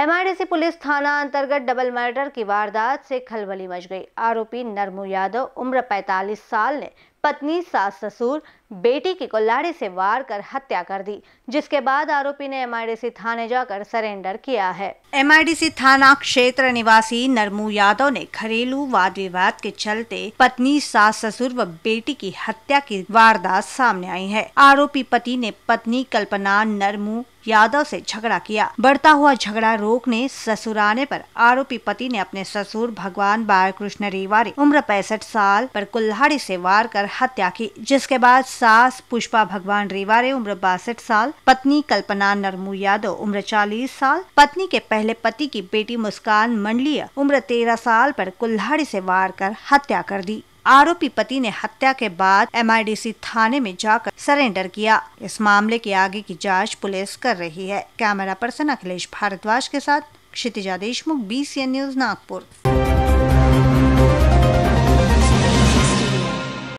MRDC police थाना अंतर्गत double murder की वारदात से खलबली मच गई आरोपी नरमू यादव उम्र 45 साल ने पत्नी सास ससुर बेटी की कोल्लाड़ी से वार कर हत्या कर दी जिसके बाद आरोपी ने एमआईडीसी थाने जाकर सरेंडर किया है एमआईडीसी थाना क्षेत्र निवासी नरमू यादव ने घरेलू वाद विवाद के चलते पत्नी सास ससुर व बेटी की हत्या की वारदात सामने आई है आरोपी पति ने पत्नी कल्पना नरमू यादव से झगड़ा किया बढ़ता हुआ झगड़ा रोकने ससुर आने पर आरोपी पति ने अपने ससुर भगवान बालकृष्ण रेवारी उम्र पैंसठ साल पर कुल्हाड़ी से वार कर हत्या की जिसके बाद सास पुष्पा भगवान रेवारे उम्र बासठ साल पत्नी कल्पना नरमू यादव उम्र चालीस साल पत्नी के पहले पति की बेटी मुस्कान मंडलिया उम्र तेरह साल पर कुल्हाड़ी से वार कर हत्या कर दी आरोपी पति ने हत्या के बाद एमआईडीसी थाने में जाकर सरेंडर किया इस मामले की आगे की जांच पुलिस कर रही है कैमरा पर्सन अखिलेश भारद्वाज के साथ क्षितिजा देशमुख बी न्यूज नागपुर